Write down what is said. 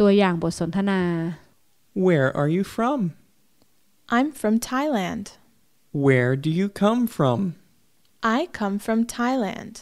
ตัวอย่างบทสนทนา Where are you from I'm from Thailand Where do you come from I come from Thailand